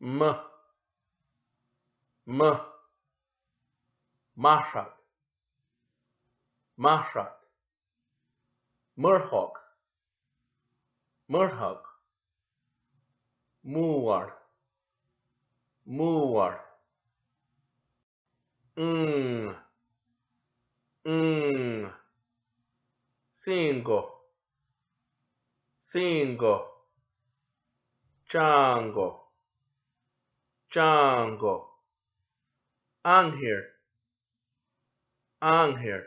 M. M. mashat, mashat, Murhog. Murhog. Muwar. Muwar. Mm. Mm. Cinco. Cinco. Chango jungle. On here.